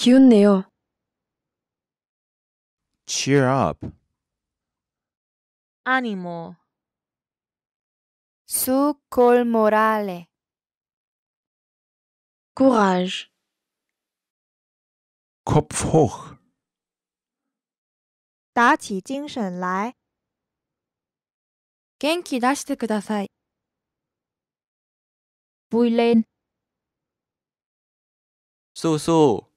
기운내요 cheer up, Animo. Su col morale. Courage, Kopf hoch, 打起精神来。元気出してください。vui lên. su su,